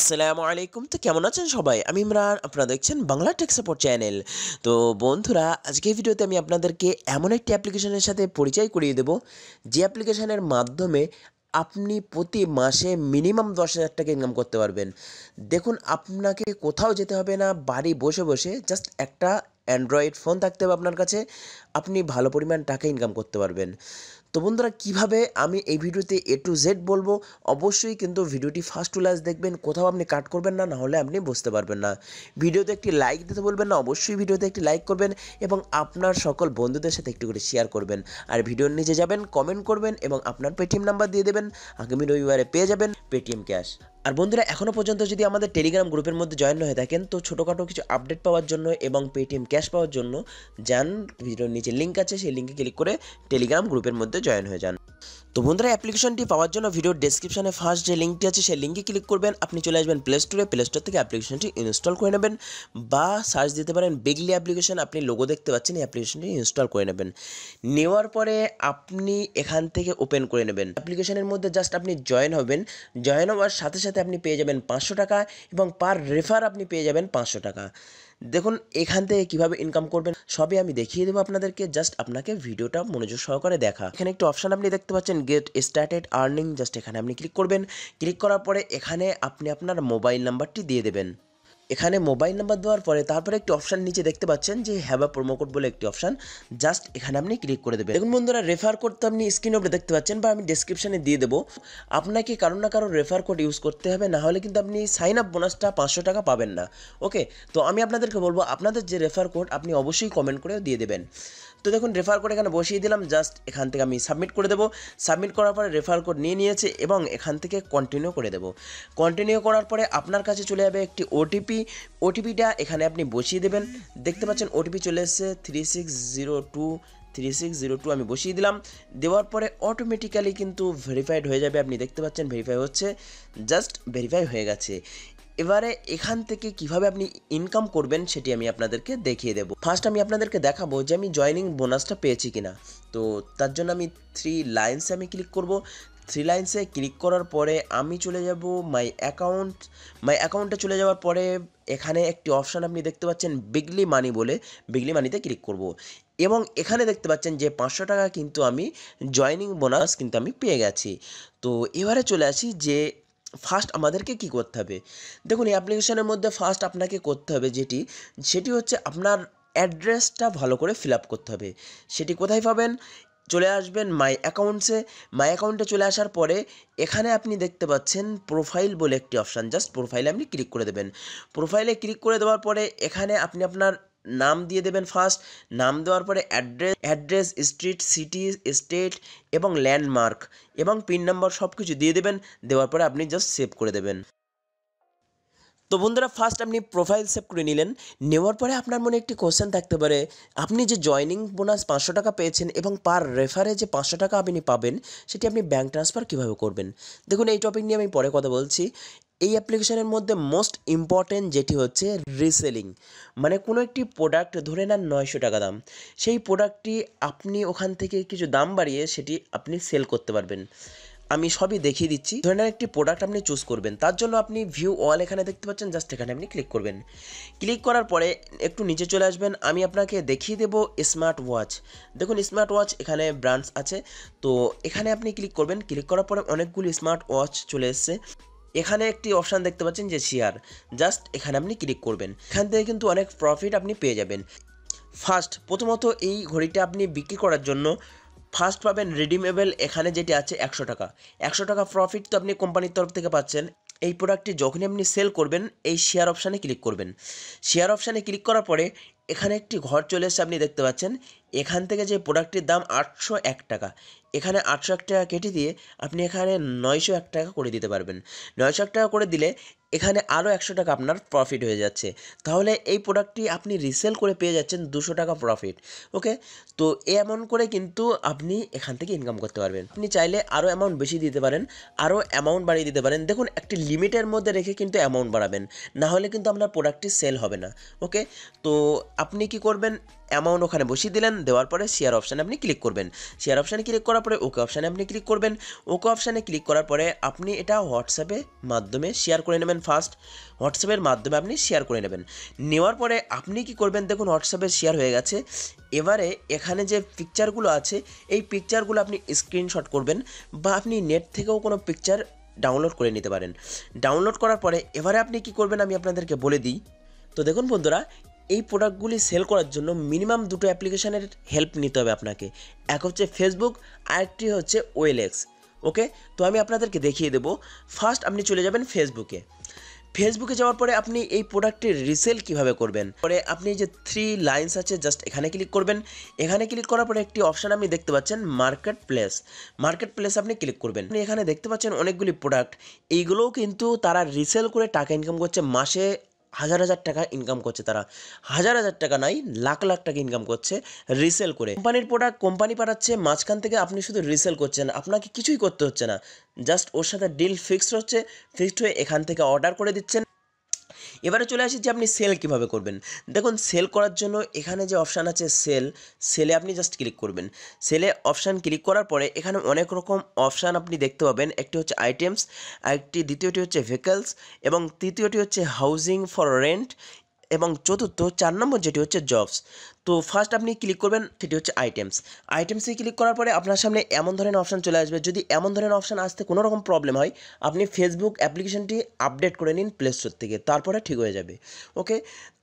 আসসালামু আলাইকুম তো কেমন আছেন সবাই আমি ইমরান আপনারা দেখছেন বাংলা টেক সাপোর্ট চ্যানেল তো বন্ধুরা আজকে ভিডিওতে আমি আপনাদেরকে এমন একটি অ্যাপ্লিকেশনের সাথে পরিচয় করিয়ে দেব যে অ্যাপ্লিকেশনের মাধ্যমে আপনি প্রতি মাসে মিনিমাম দশ হাজার টাকা ইনকাম করতে পারবেন দেখুন আপনাকে কোথাও যেতে হবে না বাড়ি বসে বসে জাস্ট একটা অ্যান্ড্রয়েড ফোন থাকতে হবে আপনার কাছে আপনি ভালো পরিমাণ টাকা ইনকাম করতে পারবেন তো বন্ধুরা কিভাবে আমি এই ভিডিওতে এ টু জেড বলবো অবশ্যই কিন্তু ভিডিওটি ফার্স্ট টু লাস্ট দেখবেন কোথাও আপনি কাট করবেন না নাহলে আপনি বুঝতে পারবেন না ভিডিওতে একটি লাইক দিতে বলবেন না অবশ্যই ভিডিওতে একটি লাইক করবেন এবং আপনার সকল বন্ধুদের সাথে একটু করে শেয়ার করবেন আর ভিডিওর নিচে যাবেন কমেন্ট করবেন এবং আপনার পেটিএম নাম্বার দিয়ে দেবেন আগামী রবিবারে পেয়ে যাবেন পেটিএম ক্যাশ আর বন্ধুরা এখনও পর্যন্ত যদি আমাদের টেলিগ্রাম গ্রুপের মধ্যে জয়েন হয়ে থাকেন তো ছোটোখাটো কিছু আপডেট পাওয়ার জন্য এবং পেটিএম ক্যাশ পাওয়ার জন্য যান ভিডিওর নিচে লিঙ্ক আছে সেই লিঙ্কে ক্লিক করে টেলিগ্রাম গ্রুপের মধ্যে জয়েন হয়ে যান তো বন্ধুরা অ্যাপ্লিকেশনটি পাওয়ার জন্য ভিডিও ডেসক্রিপশনে ফার্স্ট যে লিঙ্কটি আছে সেই লিঙ্কে ক্লিক করবেন আপনি চলে আসবেন প্লে স্টোরে প্লে স্টোর থেকে অ্যাপ্লিকেশনটি ইনস্টল করে নেবেন বা সার্চ দিতে পারেন বেগলি অ্যাপ্লিকেশন আপনি লোগো দেখতে পাচ্ছেন এই অ্যাপ্লিকেশনটি ইনস্টল করে নেবেন নেওয়ার পরে আপনি এখান থেকে ওপেন করে নেবেন অ্যাপ্লিকেশনের মধ্যে জাস্ট আপনি জয়েন হবেন জয়েন হওয়ার সাথে সাথে আপনি পেয়ে যাবেন পাঁচশো টাকা এবং পার রেফার আপনি পেয়ে যাবেন পাঁচশো টাকা দেখুন এখান থেকে কিভাবে ইনকাম করবেন সবই আমি দেখিয়ে দেবো আপনাদেরকে জাস্ট আপনাকে ভিডিওটা মনোযোগ সহকারে দেখা এখানে একটি অপশান আপনি দেখতে পাচ্ছেন গেট স্টার্টেড আর্নিং জাস্ট এখানে আপনি ক্লিক করবেন ক্লিক করার পরে এখানে আপনি আপনার মোবাইল নাম্বারটি দিয়ে দেবেন এখানে মোবাইল নাম্বার দেওয়ার পরে তারপরে একটি অপশান নিচে দেখতে পাচ্ছেন যে হ্যাবা প্রোমো কোড বলে একটি অপশান জাস্ট এখানে আপনি ক্লিক করে দেবেন দেখুন বন্ধুরা রেফার কোড তো আপনি স্ক্রিন উপরে দেখতে পাচ্ছেন বা আমি ডিসক্রিপশানে দিয়ে দেবো আপনাকে কারো না কারো রেফার কোড ইউজ করতে হবে না হলে কিন্তু আপনি সাইন আপ বোনাসটা পাঁচশো টাকা পাবেন না ওকে তো আমি আপনাদেরকে বলবো আপনাদের যে রেফার কোড আপনি অবশ্যই কমেন্ট করেও দিয়ে দেবেন তো দেখুন রেফার কোড এখানে বসিয়ে দিলাম জাস্ট এখান থেকে আমি সাবমিট করে দেবো সাবমিট করার পরে রেফার কোড নিয়ে নিয়েছে এবং এখান থেকে কন্টিনিউ করে দেবো কন্টিনিউ করার পরে আপনার কাছে চলে যাবে একটি ওটিপি ওটিপিটা এখানে আপনি বসিয়ে দেবেন দেখতে পাচ্ছেন ওটিপি চলে এসেছে three six zero two three six zero two আমি বসিয়ে দিলাম দেওয়ার পরে অটোমেটিক্যালি কিন্তু ভেরিফাইড হয়ে যাবে আপনি দেখতে পাচ্ছেন ভেরিফাই হচ্ছে জাস্ট ভেরিফাই হয়ে গেছে এবারে এখান থেকে কিভাবে আপনি ইনকাম করবেন সেটি আমি আপনাদেরকে দেখিয়ে দেবো ফার্স্ট আমি আপনাদেরকে দেখাবো যে আমি জয়নিং বোনাসটা পেয়েছি কিনা তো তার জন্য আমি থ্রি লাইন্সে আমি ক্লিক করব থ্রি লাইন্সে ক্লিক করার পরে আমি চলে যাব মাই অ্যাকাউন্ট মাই অ্যাকাউন্টে চলে যাওয়ার পরে এখানে একটি অপশান আপনি দেখতে পাচ্ছেন বিগলি মানি বলে বিগলি মানিতে ক্লিক করব এবং এখানে দেখতে পাচ্ছেন যে পাঁচশো টাকা কিন্তু আমি জয়নিং বোনাস কিন্তু আমি পেয়ে গেছি তো এবারে চলে আসি যে ফার্স্ট আমাদেরকে কি করতে হবে দেখুন এই অ্যাপ্লিকেশনের মধ্যে ফার্স্ট আপনাকে করতে হবে যেটি সেটি হচ্ছে আপনার অ্যাড্রেসটা ভালো করে ফিল করতে হবে সেটি কোথায় পাবেন চলে আসবেন মাই অ্যাকাউন্টসে মাই অ্যাকাউন্টে চলে আসার পরে এখানে আপনি দেখতে পাচ্ছেন প্রোফাইল বলে একটি অপশান জাস্ট প্রোফাইলে আপনি ক্লিক করে দেবেন প্রোফাইলে ক্লিক করে দেওয়ার পরে এখানে আপনি আপনার নাম দিয়ে দেবেন ফার্স্ট নাম দেওয়ার পরে address address street city state এবং ল্যান্ডমার্ক এবং পিন নাম্বার সব কিছু দিয়ে দেবেন দেওয়ার পরে আপনি জাস্ট সেভ করে দেবেন তো বন্ধুরা ফার্স্ট আপনি প্রোফাইল সেভ করে নিলেন নেওয়ার পরে আপনার মনে একটি কোশ্চেন থাকতে পারে আপনি যে জয়নিং বোনাস পাঁচশো টাকা পেয়েছেন এবং পার রেফারে যে পাঁচশো টাকা আপনি পাবেন সেটি আপনি ব্যাঙ্ক ট্রান্সফার কীভাবে করবেন দেখুন এই টপিক নিয়ে আমি পরে কথা বলছি এই অ্যাপ্লিকেশনের মধ্যে মোস্ট ইম্পর্টেন্ট যেটি হচ্ছে রিসেলিং মানে কোনো একটি প্রোডাক্ট ধরে নেন নয়শো টাকা দাম সেই প্রোডাক্টটি আপনি ওখান থেকে কিছু দাম বাড়িয়ে সেটি আপনি সেল করতে পারবেন আমি সবই দেখিয়ে দিচ্ছি ধরে নেন একটি প্রোডাক্ট আপনি চুজ করবেন তার জন্য আপনি ভিউ অল এখানে দেখতে পাচ্ছেন জাস্ট এখানে আপনি ক্লিক করবেন ক্লিক করার পরে একটু নিচে চলে আসবেন আমি আপনাকে দেখিয়ে দেব স্মার্ট ওয়াচ দেখুন স্মার্ট ওয়াচ এখানে ব্র্যান্ডস আছে তো এখানে আপনি ক্লিক করবেন ক্লিক করার পরে অনেকগুলি স্মার্ট ওয়াচ চলে এসছে এখানে একটি অপশান দেখতে পাচ্ছেন যে শেয়ার জাস্ট এখানে আপনি ক্লিক করবেন এখান থেকে কিন্তু অনেক প্রফিট আপনি পেয়ে যাবেন ফার্স্ট প্রথমত এই ঘড়িটা আপনি বিক্রি করার জন্য ফার্স্ট পাবেন রিডিমেবল এখানে যেটি আছে একশো টাকা একশো টাকা প্রফিট তো আপনি কোম্পানির তরফ থেকে পাচ্ছেন এই প্রোডাক্টটি যখনই আপনি সেল করবেন এই শেয়ার অপশানে ক্লিক করবেন শেয়ার অপশানে ক্লিক করার পরে এখানে একটি ঘর চলে এসছে আপনি দেখতে পাচ্ছেন এখান থেকে যে প্রোডাক্টটির দাম আটশো এক টাকা এখানে আটশো এক টাকা কেটে দিয়ে আপনি এখানে নয়শো এক টাকা করে দিতে পারবেন নয়শো এক টাকা করে দিলে এখানে আরও একশো টাকা আপনার প্রফিট হয়ে যাচ্ছে তাহলে এই প্রোডাক্টটি আপনি রিসেল করে পেয়ে যাচ্ছেন দুশো টাকা প্রফিট ওকে তো এমন করে কিন্তু আপনি এখান থেকে ইনকাম করতে পারবেন আপনি চাইলে আরও অ্যামাউন্ট বেশি দিতে পারেন আরও অ্যামাউন্ট বাড়িয়ে দিতে পারেন দেখুন একটি লিমিটের মধ্যে রেখে কিন্তু অ্যামাউন্ট বাড়াবেন না হলে কিন্তু আপনার প্রোডাক্টটি সেল হবে না ওকে তো আপনি কি করবেন অ্যামাউন্ট ওখানে বসিয়ে দিলেন দেওয়ার পরে শেয়ার অপশানে আপনি ক্লিক করবেন শেয়ার অপশানে ক্লিক করার পরে ওকে অপশানে আপনি ক্লিক করবেন ওকে অপশানে ক্লিক করার পরে আপনি এটা হোয়াটসঅ্যাপে মাধ্যমে শেয়ার করে নেবেন ফার্স্ট হোয়াটসঅ্যাপের মাধ্যমে আপনি শেয়ার করে নেবেন নেওয়ার পরে আপনি কি করবেন দেখুন হোয়াটসঅ্যাপে শেয়ার হয়ে গেছে এবারে এখানে যে পিকচারগুলো আছে এই পিকচারগুলো আপনি স্ক্রিনশট করবেন বা আপনি নেট থেকেও কোনো পিকচার ডাউনলোড করে নিতে পারেন ডাউনলোড করার পরে এবারে আপনি কি করবেন আমি আপনাদেরকে বলে দিই তো দেখুন বন্ধুরা এই প্রোডাক্টগুলি সেল করার জন্য মিনিমাম দুটো অ্যাপ্লিকেশানের হেল্প নিতে হবে আপনাকে এক হচ্ছে ফেসবুক আরেকটি হচ্ছে ওয়েলেক্স ওকে তো আমি আপনাদেরকে দেখিয়ে দেবো ফার্স্ট আপনি চলে যাবেন ফেসবুকে ফেসবুকে যাওয়ার পরে আপনি এই প্রোডাক্টের রিসেল কিভাবে করবেন পরে আপনি যে থ্রি লাইন্স আছে জাস্ট এখানে ক্লিক করবেন এখানে ক্লিক করার পরে একটি অপশান আপনি দেখতে পাচ্ছেন মার্কেট প্লেস মার্কেট প্লেস আপনি ক্লিক করবেন আপনি এখানে দেখতে পাচ্ছেন অনেকগুলি প্রোডাক্ট এইগুলোও কিন্তু তারা রিসেল করে টাকা ইনকাম করছে মাসে হাজার হাজার টাকা ইনকাম করছে তারা হাজার হাজার টাকা নাই লাখ লাখ টাকা ইনকাম করছে রিসেল করে কোম্পানির প্রোডাক্ট কোম্পানি পাঠাচ্ছে মাঝখান থেকে আপনি শুধু রিসেল করছেন আপনাকে কিছুই করতে হচ্ছে না জাস্ট ওর সাথে ডিল ফিক্সড হচ্ছে ফিক্সড হয়ে এখান থেকে অর্ডার করে দিচ্ছেন এবারে চলে আসি যে আপনি সেল কিভাবে করবেন দেখুন সেল করার জন্য এখানে যে অপশান আছে সেল সেলে আপনি জাস্ট ক্লিক করবেন সেলে অপশান ক্লিক করার পরে এখানে অনেক রকম অপশান আপনি দেখতে পাবেন একটি হচ্ছে আইটেমস আরেকটি দ্বিতীয়টি হচ্ছে ভেহিকলস এবং তৃতীয়টি হচ্ছে হাউজিং ফর রেন্ট এবং চতুর্থ চার নম্বর যেটি হচ্ছে জবস তো ফার্স্ট আপনি ক্লিক করবেন সেটি হচ্ছে আইটেমস আইটেমসে ক্লিক করার পরে আপনার সামনে এমন ধরনের অপশান চলে আসবে যদি এমন ধরনের অপশান আসতে কোনো রকম প্রবলেম হয় আপনি ফেসবুক অ্যাপ্লিকেশনটি আপডেট করে নিন প্লে স্টোর থেকে তারপরে ঠিক হয়ে যাবে ওকে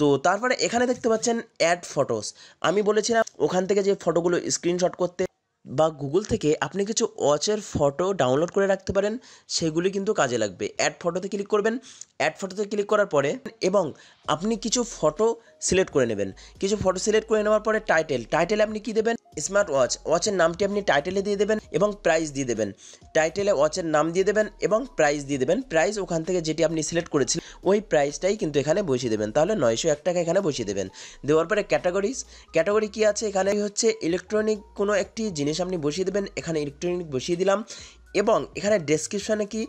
তো তারপরে এখানে দেখতে পাচ্ছেন অ্যাড ফটোস আমি বলেছিলাম ওখান থেকে যে ফটোগুলো স্ক্রিনশট করতে বা গুগল থেকে আপনি কিছু ওয়াচের ফটো ডাউনলোড করে রাখতে পারেন সেগুলি কিন্তু কাজে লাগবে অ্যাড ফটোতে ক্লিক করবেন অ্যাড ফটোতে ক্লিক করার পরে এবং আপনি কিছু ফটো সিলেক্ট করে নেবেন কিছু ফটো সিলেক্ট করে নেওয়ার পরে টাইটেল টাইটেল আপনি কি দেবেন স্মার্ট ওয়াচ ওয়াচের নামটি আপনি টাইটেলে দিয়ে দেবেন এবং প্রাইস দিয়ে দেবেন টাইটেলে ওয়াচের নাম দিয়ে দেবেন এবং প্রাইস দিয়ে দেবেন প্রাইস ওখান থেকে যেটি আপনি সিলেক্ট করেছিলেন ওই প্রাইসটাই কিন্তু এখানে বসিয়ে দেবেন তাহলে নয়শো এক টাকা এখানে বসিয়ে দেবেন দেওয়ার পরে ক্যাটাগরিজ ক্যাটাগরি কি আছে এখানে হচ্ছে ইলেকট্রনিক কোনো একটি জিনিস আপনি বসিয়ে দেবেন এখানে ইলেকট্রনিক বসিয়ে দিলাম এবং এখানে ডেসক্রিপশানে কি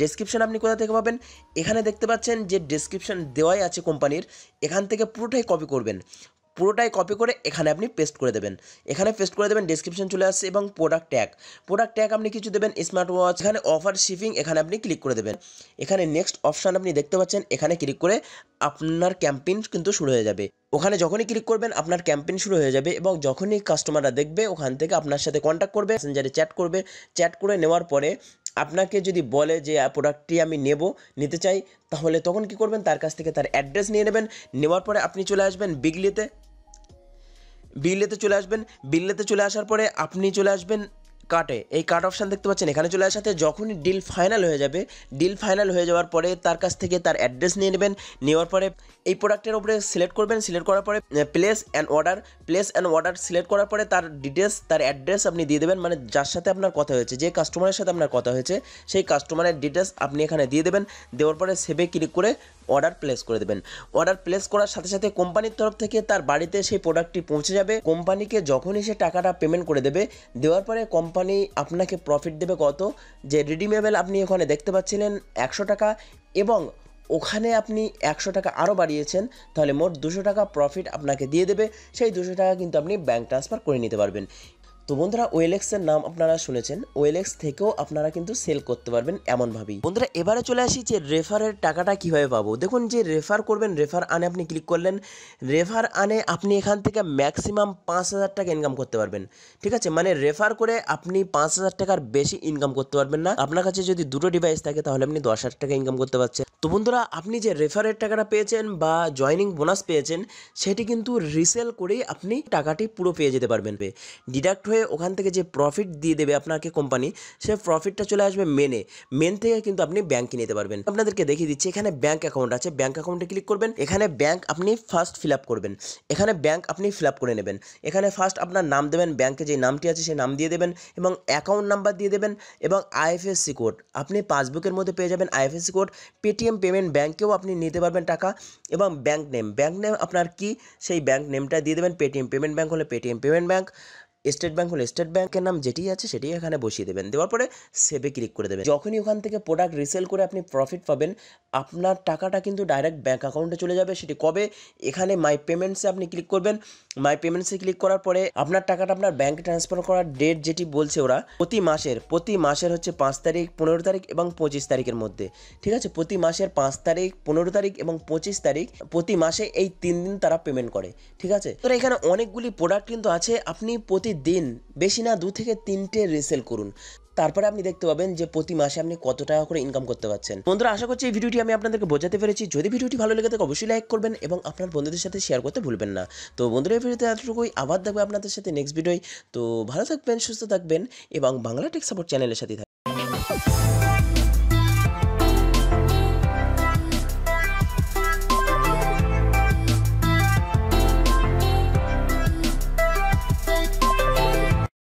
ডেসক্রিপশান আপনি কোথা থেকে পাবেন এখানে দেখতে পাচ্ছেন যে ডেসক্রিপশান দেওয়াই আছে কোম্পানির এখান থেকে পুরোটাই কপি করবেন পুরোটাই কপি করে এখানে আপনি পেস্ট করে দেবেন এখানে পেস্ট করে দেবেন ডিসক্রিপশন চলে আসছে এবং প্রোডাক্ট ট্যাগ প্রোডাক্ট ট্যাগ আপনি কিছু দেবেন স্মার্ট ওয়াচ এখানে অফার শিপিং এখানে আপনি ক্লিক করে দেবেন এখানে নেক্সট অপশান আপনি দেখতে পাচ্ছেন এখানে ক্লিক করে আপনার ক্যাম্পেইন কিন্তু শুরু হয়ে যাবে ওখানে যখনই ক্লিক করবেন আপনার ক্যাম্পেইন শুরু হয়ে যাবে এবং যখনই কাস্টমাররা দেখবে ওখান থেকে আপনার সাথে কন্ট্যাক্ট করবে মেসেঞ্জারে চ্যাট করবে চ্যাট করে নেওয়ার পরে আপনাকে যদি বলে যে প্রোডাক্টটি আমি নেব নিতে চাই তাহলে তখন কি করবেন তার কাছ থেকে তার অ্যাড্রেস নিয়ে নেবেন নেওয়ার পরে আপনি চলে আসবেন বিগলিতে বিলেতে চলে আসবেন বিলেতে চলে আসার পরে আপনি চলে আসবেন কাটে এই কাট অপশান দেখতে পাচ্ছেন এখানে চলে আসাতে যখনই ডিল ফাইনাল হয়ে যাবে ডিল ফাইনাল হয়ে যাওয়ার পরে তার কাছ থেকে তার অ্যাড্রেস নিয়ে নেবেন নেওয়ার পরে এই প্রোডাক্টের উপরে সিলেক্ট করবেন সিলেক্ট করার পরে place and order place and order select করার পরে তার ডিটেলস তার অ্যাড্রেস আপনি দিয়ে দেবেন মানে যার সাথে আপনার কথা হয়েছে যে কাস্টমারের সাথে আপনার কথা হয়েছে সেই কাস্টমারের ডিটেলস আপনি এখানে দিয়ে দেবেন দেওয়ার পরে সেভে ক্লিক করে অর্ডার প্লেস করে দেবেন অর্ডার প্লেস করার সাথে সাথে কোম্পানির তরফ থেকে তার বাড়িতে সেই প্রোডাক্টটি পৌঁছে যাবে কোম্পানিকে যখনই সে টাকাটা পেমেন্ট করে দেবে দেওয়ার পরে কোম্পানি তখনই আপনাকে প্রফিট দেবে কত যে রিডিমেবেল আপনি ওখানে দেখতে পাচ্ছিলেন একশো টাকা এবং ওখানে আপনি একশো টাকা আরও বাড়িয়েছেন তাহলে মোট দুশো টাকা প্রফিট আপনাকে দিয়ে দেবে সেই দুশো টাকা কিন্তু আপনি ব্যাঙ্ক ট্রান্সফার করে নিতে পারবেন তো বন্ধুরা এর নাম আপনারা শুনেছেন ওয়েলেক্স থেকেও আপনারা কিন্তু সেল করতে পারবেন এমনভাবেই বন্ধুরা এবারে চলে আসি যে রেফারের টাকাটা কীভাবে পাবো দেখুন যে রেফার করবেন রেফার আনে আপনি ক্লিক করলেন রেফার আনে আপনি এখান থেকে ম্যাক্সিমাম পাঁচ হাজার টাকা ইনকাম করতে পারবেন ঠিক আছে মানে রেফার করে আপনি পাঁচ হাজার টাকার বেশি ইনকাম করতে পারবেন না আপনার কাছে যদি দুটো ডিভাইস থাকে তাহলে আপনি দশ হাজার টাকা ইনকাম করতে পারছেন তো বন্ধুরা আপনি যে রেফারের টাকাটা পেয়েছেন বা জয়নিং বোনাস পেয়েছেন সেটি কিন্তু রিসেল করেই আপনি টাকাটি পুরো পেয়ে যেতে পারবেন ডিডাক্ট হয়ে ওখান থেকে যে প্রফিট দিয়ে দেবে আপনাকে কোম্পানি সে প্রফিটটা চলে আসবে মেনে মেন থেকে কিন্তু আপনি ব্যাঙ্কে নিতে পারবেন আপনাদেরকে দেখিয়ে দিচ্ছি এখানে ব্যাঙ্ক অ্যাকাউন্ট আছে ব্যাঙ্ক অ্যাকাউন্টে ক্লিক করবেন এখানে ব্যাঙ্ক আপনি ফার্স্ট ফিল করবেন এখানে ব্যাঙ্ক আপনি ফিল করে নেবেন এখানে ফার্স্ট আপনার নাম দেবেন ব্যাঙ্কে যে নামটি আছে সেই নাম দিয়ে দেবেন এবং অ্যাকাউন্ট নাম্বার দিয়ে দেবেন এবং আইএফএসসি কোড আপনি পাসবুকের মধ্যে পেয়ে যাবেন আইএফএসসি কোড পেটিএম পেমেন্ট ব্যাঙ্কেও আপনি নিতে পারবেন টাকা এবং ব্যাঙ্ক নেম ব্যাঙ্ক নেম আপনার কি সেই ব্যাঙ্ক নেমটা দিয়ে দেবেন পেটিএম পেমেন্ট ব্যাঙ্ক হলে Paytm payment bank state bank হলে স্টেট ব্যাঙ্কের নাম যেটি আছে সেটি এখানে বসিয়ে দেবেন দেওয়ার পরে সেভে ক্লিক করে দেবেন যখনই ওখান থেকে প্রোডাক্ট রিসেল করে আপনি প্রফিট পাবেন আপনার টাকাটা কিন্তু ডাইরেক্ট ব্যাঙ্ক অ্যাকাউন্টে চলে যাবে সেটি কবে এখানে মাই পেমেন্টসে আপনি ক্লিক করবেন মাই পেমেন্টসে ক্লিক করার পরে আপনার টাকাটা আপনার ব্যাঙ্কে ট্রান্সফার করার ডেট যেটি বলছে ওরা প্রতি মাসের প্রতি মাসের হচ্ছে পাঁচ তারিখ পনেরো তারিখ এবং পঁচিশ তারিখের মধ্যে ঠিক আছে প্রতি মাসের পাঁচ তারিখ পনেরো তারিখ এবং পঁচিশ তারিখ প্রতি মাসে এই তিন দিন তারা পেমেন্ট করে ঠিক আছে তো এখানে অনেকগুলি প্রোডাক্ট কিন্তু আছে আপনি প্রতি প্রতিদিন বেশি না দু থেকে তিনটে রিসেল করুন তারপরে আপনি দেখতে পাবেন যে প্রতি মাসে আপনি কত টাকা করে ইনকাম করতে পারছেন বন্ধুরা আশা করছি এই ভিডিওটি আমি আপনাদেরকে বোঝাতে পেরেছি যদি ভিডিওটি ভালো লেগে থাকে অবশ্যই লাইক করবেন এবং আপনার বন্ধুদের সাথে শেয়ার করতে ভুলবেন না তো বন্ধুরা এই ভিডিওতে এতটুকুই আবার দেখবো আপনাদের সাথে নেক্সট ভিডিওয় তো ভালো থাকবেন সুস্থ থাকবেন এবং বাংলা টেক সাপোর্ট চ্যানেলের সাথে থাকবেন